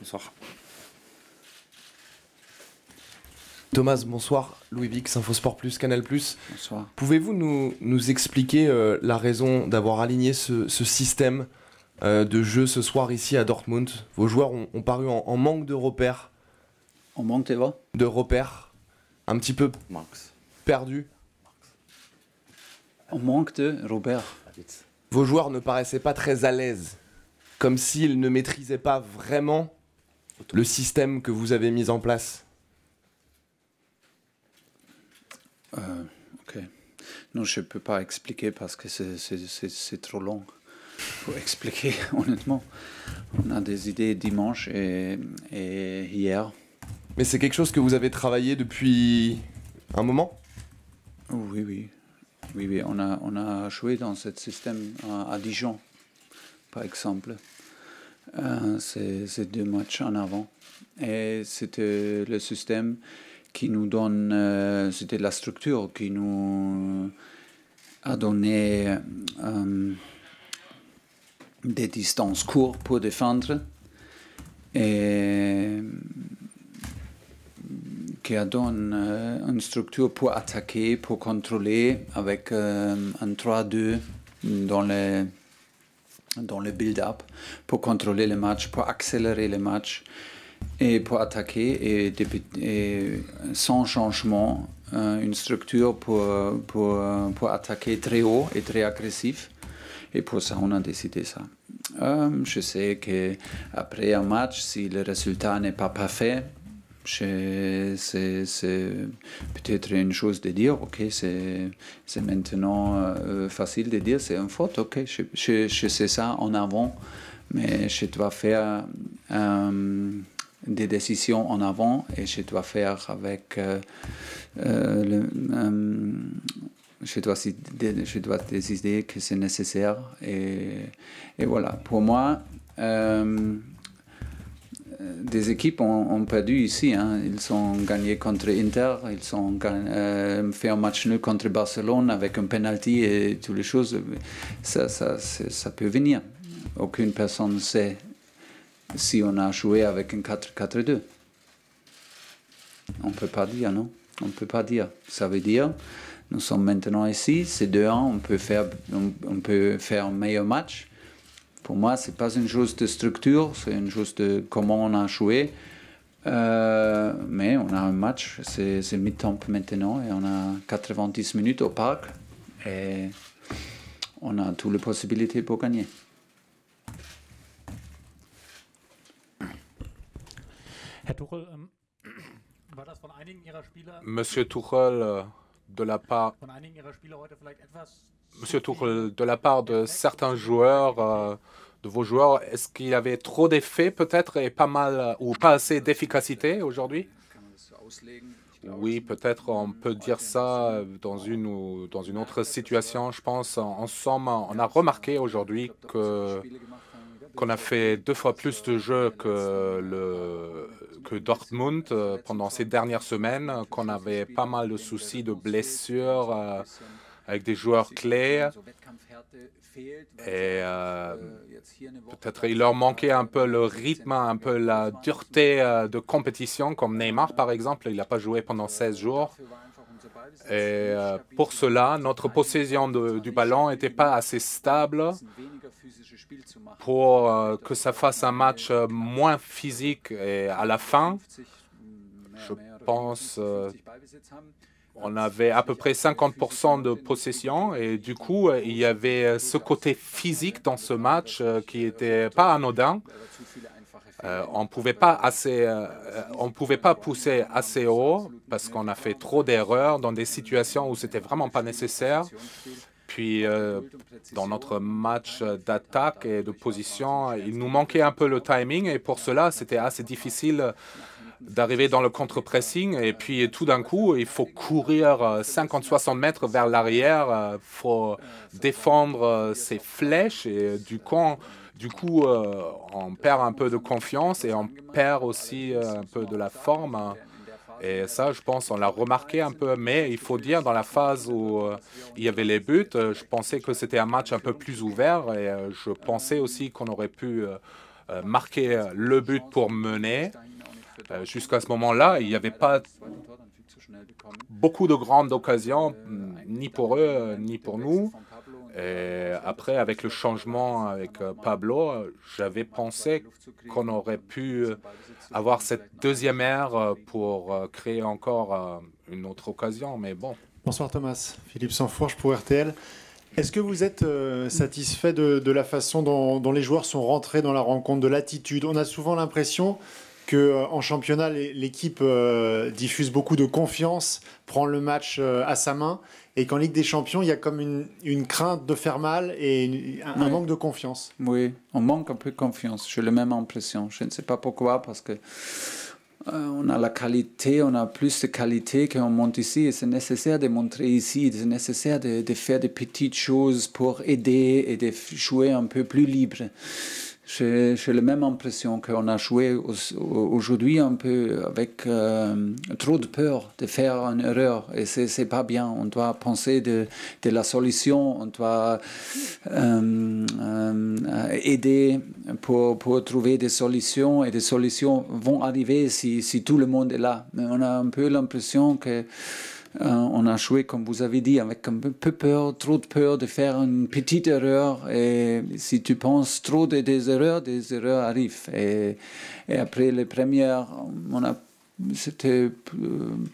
Bonsoir. Thomas, bonsoir. Louis Vic, Infosport Plus, Canal Plus. Bonsoir. Pouvez-vous nous, expliquer euh, la raison d'avoir aligné ce, système euh, de jeu ce soir ici à Dortmund Vos joueurs ont, paru en, manque de repères. En manque, De repères. Un petit peu max perdu. En manque de repères. Vos joueurs ne paraissaient pas très à l'aise, comme s'ils ne maîtrisaient pas vraiment le système que vous avez mis en place euh, Ok. Non, je ne peux pas expliquer parce que c'est trop long pour expliquer, honnêtement. On a des idées dimanche et, et hier. Mais c'est quelque chose que vous avez travaillé depuis un moment Oui, oui. Oui, oui, on a, on a joué dans ce système à Dijon, par exemple. Euh, c'est ces, deux matchs en avant. Et c'était le système qui nous donne, euh, c'était la structure qui nous a donné euh, des distances courtes pour défendre et qui a donné une structure pour attaquer, pour contrôler avec un 3-2 dans les dans le build-up pour contrôler les matchs, pour accélérer les matchs et pour attaquer et, euh, sans changement euh, une structure pour, euh, pour, pour, attaquer très haut et très agressif. Et pour ça, on a décidé ça. je sais qu'après un match, si le résultat n'est pas parfait, c'est peut-être une chose de dire, ok, c'est maintenant euh, facile de dire, c'est une faute, ok, je, sais ça en avant, mais je dois faire euh, des décisions en avant et je dois faire avec euh, je dois, je dois décider que c'est nécessaire et, et, voilà. Pour moi, euh, des équipes ont, perdu ici. Hein. Ils ont gagné contre Inter, ils ont euh, fait un match nul contre Barcelone avec un penalty et toutes les choses. Ça, ça, ça peut venir. Aucune personne ne sait si on a joué avec un 4-4-2. On ne peut pas dire, non On ne peut pas dire. Ça veut dire, nous sommes maintenant ici, c'est 2-1, on, peut faire, on peut faire un meilleur match pour moi, c'est pas une chose de structure, c'est une chose de comment on a joué. Euh, mais on a un match, c'est mi-temps maintenant et on a 90 minutes au parc et on a toutes les possibilités pour gagner. Ähm, Monsieur Tuchel, euh, de la part Monsieur Tuchel, euh, de la part de certains joueurs, euh, de vos joueurs, est-ce qu'il avait trop d'effets peut-être et pas mal euh, ou pas assez d'efficacité aujourd'hui Oui, peut-être on peut dire ça dans une ou dans une autre situation. Je pense ensemble, on a remarqué aujourd'hui que qu'on a fait deux fois plus de jeux que, le, que Dortmund pendant ces dernières semaines, qu'on avait pas mal de soucis de blessures avec des joueurs clés Et peut-être il leur manquait un peu le rythme, un peu la dureté de compétition, comme Neymar par exemple, il n'a pas joué pendant 16 jours. Et pour cela, notre possession du ballon n'était pas assez stable pour que ça fasse un match moins physique. Et à la fin, je pense on avait à peu près 50% de possession et du coup, euh, il y avait euh, ce côté physique dans ce match euh, qui n'était pas anodin. on pouvait pas assez, on pouvait pas pousser assez haut parce qu'on a fait trop d'erreurs dans des situations où c'était vraiment pas nécessaire. Puis dans notre match d'attaque et de position, il nous manquait un peu le timing et pour cela c'était assez difficile d'arriver dans le contre-pressing et puis tout d'un coup, il faut courir 50-60 euh, mètres vers l'arrière, il euh, faut défendre euh, ses flèches et du Du coup, on perd un peu de confiance et on perd aussi un peu de la forme. Hein. Et ça, je pense, on l'a remarqué un peu. Mais il faut dire, dans la phase où il y avait les buts, je pensais que c'était un match un peu plus ouvert. Et je pensais aussi qu'on aurait pu marquer le but pour mener. Euh, jusqu'à ce moment-là, il n'y avait pas beaucoup de grandes occasions, euh, mm, ni pour eux, ni pour nous. Et après, avec le changement avec Pablo, j'avais pensé qu'on aurait pu avoir cette deuxième ère pour créer encore euh, une autre occasion, mais bon. Bonsoir Thomas, Philippe Sanfourche pour RTL. Est-ce que vous êtes satisfait de, la façon dont, dont, les joueurs sont rentrés dans la rencontre, de l'attitude On a souvent l'impression que euh, en championnat, l'équipe euh, diffuse beaucoup de confiance, prend le match euh, à sa main, et qu'en Ligue des Champions, il y a comme une, crainte de faire mal et un, manque de confiance. Oui, on manque un peu de confiance. J'ai la même impression. Je ne sais pas pourquoi, parce que on a la qualité, on a plus de qualité qu'on monte ici. et C'est nécessaire de montrer ici, c'est nécessaire de, de, faire des petites choses pour aider et de jouer un peu plus libre j'ai la même impression qu'on a joué aujourd'hui un peu avec euh, trop de peur de faire une erreur et c'est pas bien. On doit penser de, de la solution, on doit euh, euh, aider pour, pour, trouver des solutions et des solutions vont arriver si, si tout le monde est là. Mais on a un peu l'impression que euh, on a joué, comme vous avez dit, avec un peu peur, trop de peur de faire une petite erreur. Et si tu penses trop des erreurs, des erreurs arrivent. Et, après les premières, c'était euh,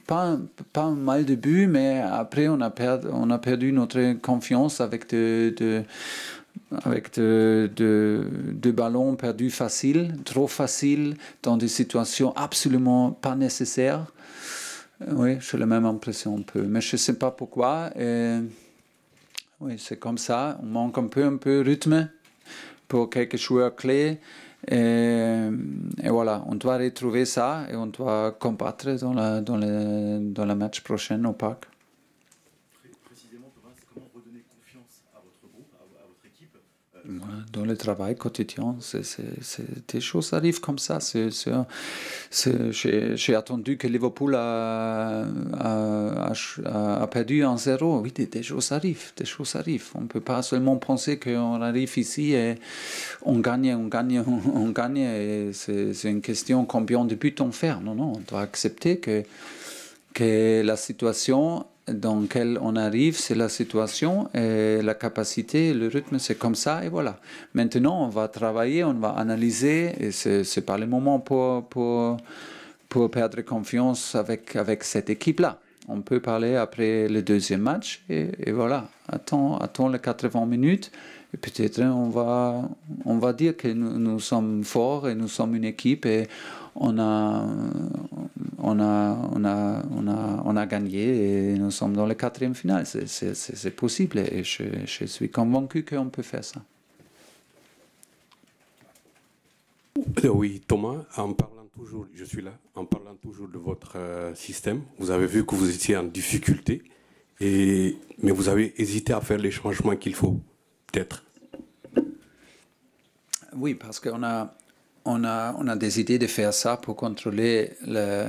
pas, pas de but mais après on a, perdu, notre confiance avec de, avec ballons perdus faciles, trop faciles, dans des situations absolument pas nécessaires. Euh, oui, j'ai la même impression un peu, mais je ne sais pas pourquoi. Oui, c'est comme ça. On manque un peu, un peu de rythme pour quelques joueurs clés. Et, et, voilà, on doit retrouver ça et on doit combattre dans le dans, la, dans la match prochain au parc. dans le travail quotidien, des choses arrivent comme ça. j'ai, attendu que Liverpool a, a, perdu en zéro. Oui, des, choses arrivent, des choses arrivent. On ne peut pas seulement penser qu'on arrive ici et on gagne, on gagne, on, gagne. c'est, une question combien de buts on fait. Non, non, on doit accepter que, que la situation dans lequel on arrive, c'est la situation et la capacité, le rythme, c'est comme ça et voilà. Maintenant, on va travailler, on va analyser et c'est pas le moment pour, pour, pour perdre confiance avec, avec cette équipe-là. On peut parler après le deuxième match et, et voilà. Attends, attends les 80 minutes et peut-être on va, on va dire que nous sommes forts et nous sommes une équipe et on a on a, on a, on a, on a gagné et nous sommes dans la quatrième finale. C'est possible et je, suis convaincu qu'on peut faire ça. Euh, oui, Thomas, en parlant toujours, je suis là, en parlant toujours de votre euh, système, vous avez vu que vous étiez en difficulté, et, mais vous avez hésité à faire les changements qu'il faut, peut-être. Oui, parce qu'on a, on a, on a décidé de faire ça pour contrôler, le,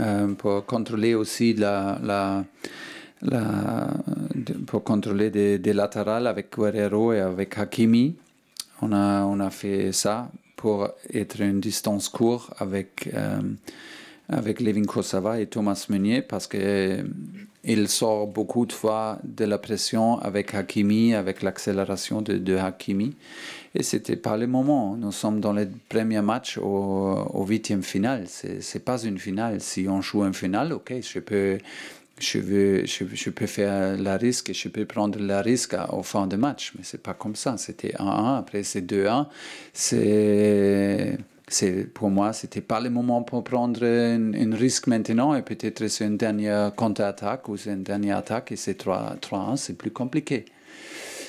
euh, pour contrôler aussi la, pour contrôler des, latérales avec Guerrero et avec Hakimi. On a, on a fait ça pour être une distance courte avec, euh, avec Levin Kosava et Thomas Meunier parce que sort beaucoup de fois de la pression avec Hakimi, avec l'accélération de, de, Hakimi. Et c'était pas les moments. Nous sommes dans le premier match au, huitième finale. Ce n'est pas une finale. Si on joue un finale, ok, je peux, je, veux, je, peux faire la risque et je peux prendre la risque au fin de match. Mais ce n'est pas comme ça. C'était 1-1, après c'est 2-1. C'est pour moi, ce n'était pas le moment pour prendre un, risque maintenant et peut-être c'est une dernière contre-attaque ou c'est une dernière attaque et c'est 3-1, c'est plus compliqué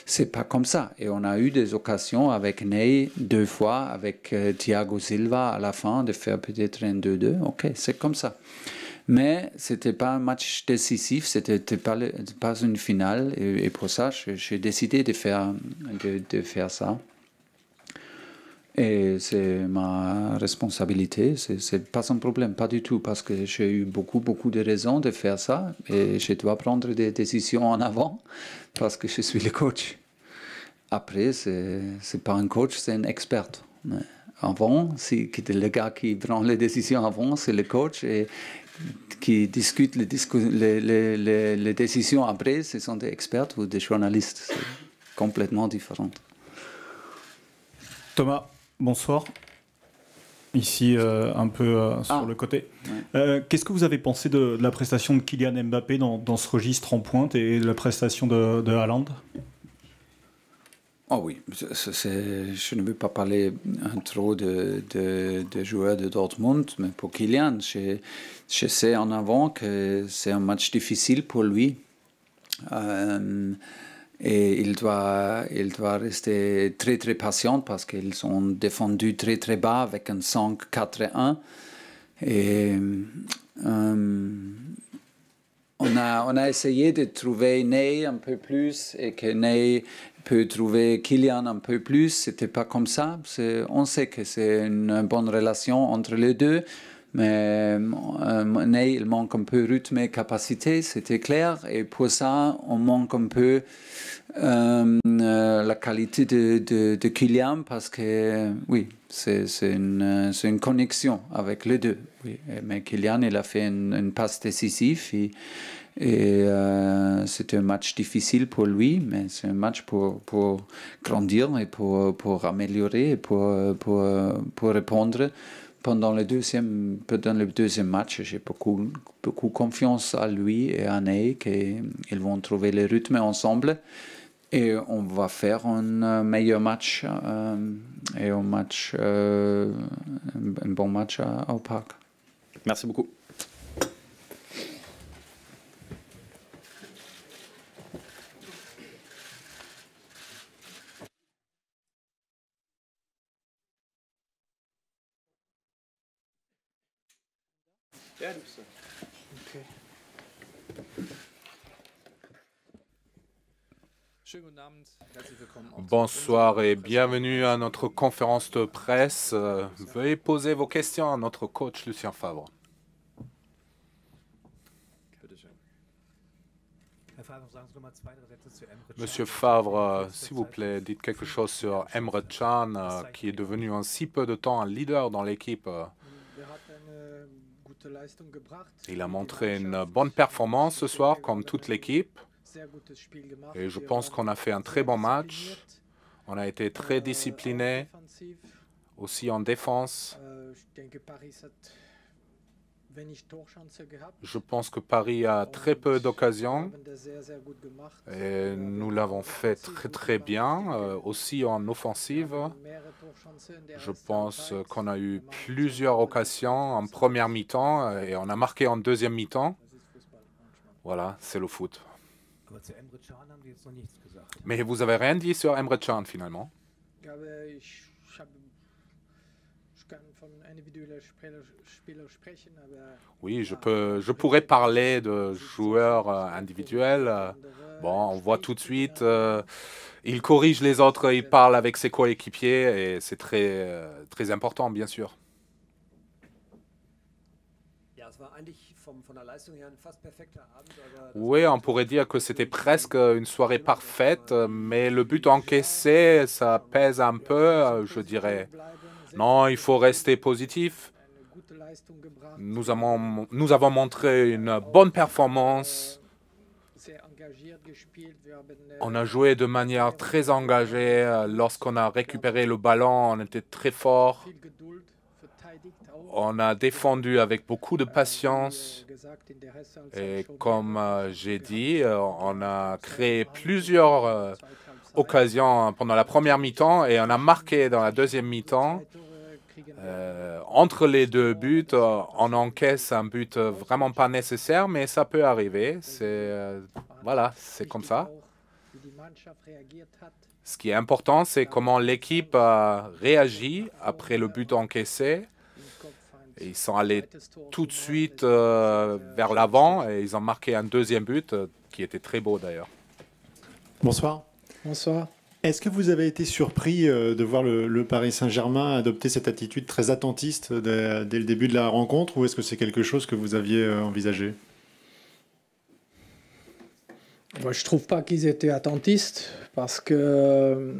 c'est pas comme ça. Et on a eu des occasions avec Ney deux fois, avec euh, Thiago Silva à la fin, de faire peut-être un 2-2. Ok, c'est comme ça. Mais c'était pas un match décisif, c'était pas, pas une finale. Et, pour ça, j'ai décidé de faire, de faire ça. Et c'est ma responsabilité, c'est pas un problème, pas du tout, parce que j'ai eu beaucoup, beaucoup de raisons de faire ça et je dois prendre des décisions en avant parce que je suis le coach. Après, c'est pas un coach, c'est un expert. avant, c'est le gars qui prend les décisions avant, c'est le coach et qui discute les, les, les décisions après, ce sont des experts ou des journalistes. C'est complètement différent. Thomas Bonsoir. Ici, euh, un peu euh, sur ah. le côté. Euh, qu'est-ce que vous avez pensé de, la prestation de Kylian Mbappé dans, ce registre en pointe et de la prestation de, de Haaland oh oui, je ne veux pas parler trop de, joueurs de Dortmund, mais pour Kylian, je, sais en avant que c'est un match difficile pour lui. Et il doit, il doit rester très très patient parce qu'ils ont défendu très très bas avec un 5, 4 1. Et euh, on, a, on a essayé de trouver Ney un peu plus et que Ney peut trouver Kylian un peu plus. C'était pas comme ça. On sait que c'est une bonne relation entre les deux. Mais euh, euh il manque un peu rythme et capacité, c'était clair. Et pour ça, on manque un peu euh, euh, la qualité de, de, Kylian parce que, oui, c'est une, une, connexion avec les deux. Oui. Mais Kylian, il a fait une, passe décisive. Et, c'est un match difficile pour lui, mais c'est un match pour, pour grandir et pour, pour améliorer et pour, pour, pour répondre pendant le deuxième, pendant le deuxième match, j'ai beaucoup, beaucoup confiance à lui et à Ney qu'ils vont trouver le rythme ensemble et on va faire un euh, meilleur match euh, et un match, euh, bon match à, au parc. Merci beaucoup. Bonsoir et bienvenue à notre conférence de presse. Veuillez poser vos questions à notre coach Lucien Favre. Monsieur Favre, euh, s'il vous plaît, dites quelque chose sur Emre Chan, euh, qui est devenu en si peu de temps un leader dans l'équipe. Il a montré une bonne performance ce soir, comme toute l'équipe. Et je pense qu'on a fait un très bon match. On a été très discipliné, aussi en défense. Euh, je pense que Paris a très peu d'occasions et nous l'avons fait très très bien, euh, aussi en offensive. Je pense qu'on a eu plusieurs occasions en première mi-temps euh, et on a marqué en deuxième mi-temps. Voilà, c'est le foot. Mais vous avez rien dit sur Emre Can finalement. Eh, oui, je, peux, je pourrais parler de joueurs euh, individuels. Euh, eh, bon, on voit tout de suite, eh, euh, il corrige les autres, il parle avec ses coéquipiers et c'est très, très important, bien sûr. Oui, on pourrait dire que c'était presque äh, une soirée parfaite, äh, mais le but encaissé, ça pèse un peu, je dirais. Non, il faut rester positif. Nous avons, montré une bonne performance. On a joué de manière très engagée. Lorsqu'on a récupéré le ballon, on était très fort. On a défendu avec beaucoup de patience. Et comme euh, j'ai dit, euh, on a créé plusieurs euh, occasion pendant la première mi-temps et on a marqué dans la deuxième mi-temps. Euh, entre les deux buts, euh, on encaisse un but vraiment pas nécessaire, mais ça peut arriver. C'est euh, voilà, c'est comme ça. Ce qui est important, c'est comment l'équipe a réagi après le but encaissé. Ils sont allés tout de suite vers l'avant et ils ont marqué un deuxième but qui était très beau d'ailleurs. Bonsoir. Bonsoir. Est-ce que vous avez été surpris euh, de voir le, Paris Saint-Germain adopter cette attitude très attentiste euh, dès, le début de la rencontre ou est-ce que c'est quelque chose que vous aviez euh, envisagé Je ne trouve pas qu'ils étaient attentistes parce que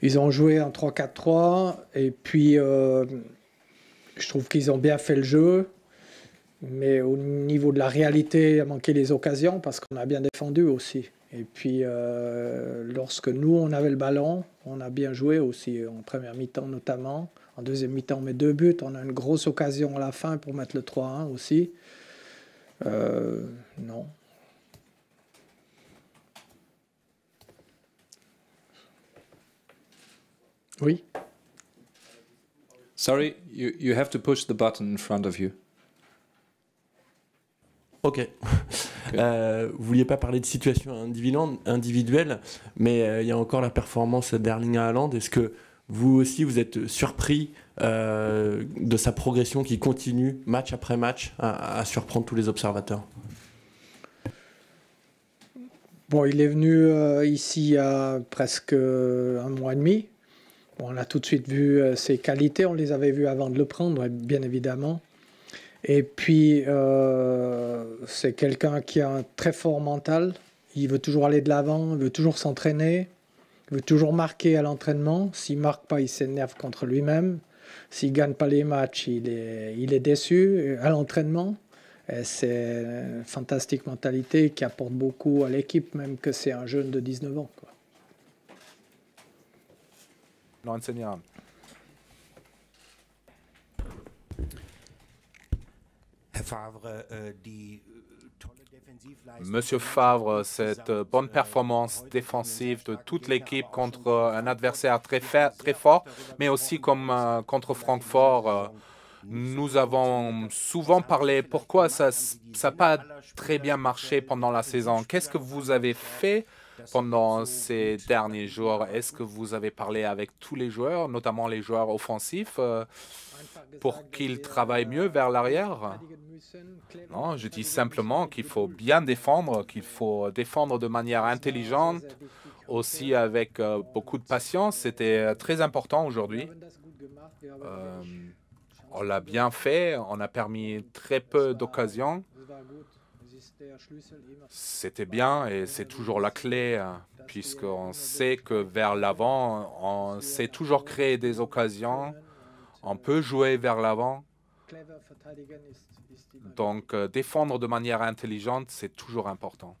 ils ont joué en 3-4-3 et puis je trouve qu'ils ont bien fait le jeu. Mais au niveau de la réalité, il a manqué les occasions parce qu'on a bien défendu aussi. Et puis, euh, lorsque nous, on avait le ballon, on a bien joué aussi, en première mi-temps notamment. En deuxième mi-temps, on met deux buts. On a une grosse occasion à la fin pour mettre le 3-1 aussi. Euh, non. Oui. Sorry, you, you have to push the button in front of you. OK. Vous euh, vous vouliez pas parler de situation individuelle, mais euh, il y a encore la performance d'Erling Haaland. Est-ce que vous aussi, vous êtes surpris euh, de sa progression qui continue, match après match, à, surprendre tous les observateurs Bon, il est venu ici il y a presque un mois et demi. on a tout de suite vu ses qualités, on les avait vues avant de le prendre, bien évidemment. Et puis, euh, c'est quelqu'un qui a un très fort mental. Il veut toujours aller de l'avant, il veut toujours s'entraîner, il veut toujours marquer à l'entraînement. S'il ne marque pas, il s'énerve contre lui-même. S'il ne gagne pas les matchs, il est, déçu euh, à l'entraînement. C'est une fantastique mentalité qui apporte beaucoup à l'équipe, même que c'est un jeune de 19 ans. Quoi. Monsieur Favre, euh, euh, cette bonne euh, performance défensive de toute l'équipe contre un adversaire très, très fort, mais aussi comme contre Francfort. nous avons souvent parlé pourquoi ça n'a pas très bien marché pendant la saison. Qu'est-ce que vous avez fait pendant ces derniers jours. Est-ce que vous avez parlé avec tous les joueurs, notamment les joueurs offensifs, euh, pour qu'ils travaillent mieux vers l'arrière Non, je dis simplement qu'il faut bien défendre, qu'il faut défendre de manière intelligente, aussi avec euh, beaucoup de patience. C'était euh, très important aujourd'hui. on l'a bien fait, on a permis très peu d'occasions. C'était bien et c'est toujours la clé, hein, puisqu'on sait que vers l'avant, on sait toujours créer des occasions, on peut jouer vers l'avant. Donc euh, défendre de manière intelligente, c'est toujours important.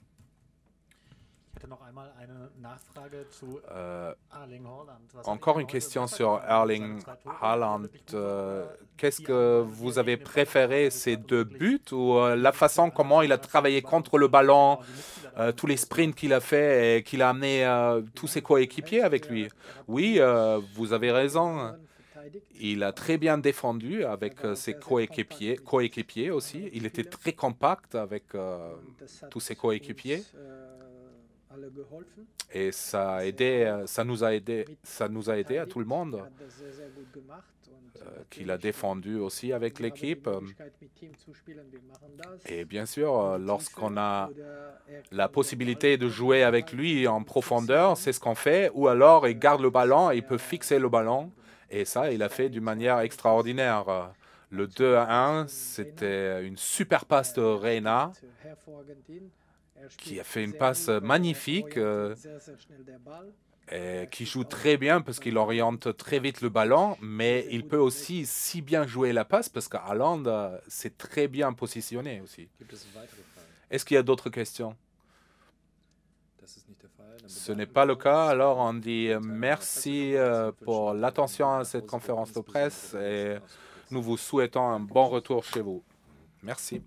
Encore une question sur Erling Haaland. Er äh, äh, qu'est-ce que vous avez er préféré, ces deux buts ou euh, la façon comment il a travaillé contre le ballon, euh, tous les sprints qu'il a fait et qu'il a amené euh, tous ses coéquipiers avec lui Oui, vous avez raison. Il a très bien défendu avec ses coéquipiers, coéquipiers aussi. Il était très compact avec tous ses coéquipiers. Et ça, a ça nous a aidé, ça nous a aidé à tout le monde, euh, qu'il a défendu aussi avec l'équipe. Euh. Et bien sûr, euh, lorsqu'on a er la possibilité de jouer avec lui en profondeur, c'est ce qu'on fait, ou alors il garde le ballon, il peut fixer le ballon, et ça, il a fait d'une manière extraordinaire. Le 2 à 1, c'était une super passe de Reina qui a fait une passe magnifique euh, qui joue très bien parce qu'il oriente très vite le ballon, mais il peut aussi si bien jouer la passe parce qu'Aland euh, s'est très bien positionné aussi. Est-ce qu'il y a d'autres questions ce n'est pas le cas, alors on dit euh, merci pour l'attention à cette conférence de presse et nous vous souhaitons un bon retour chez vous. Merci.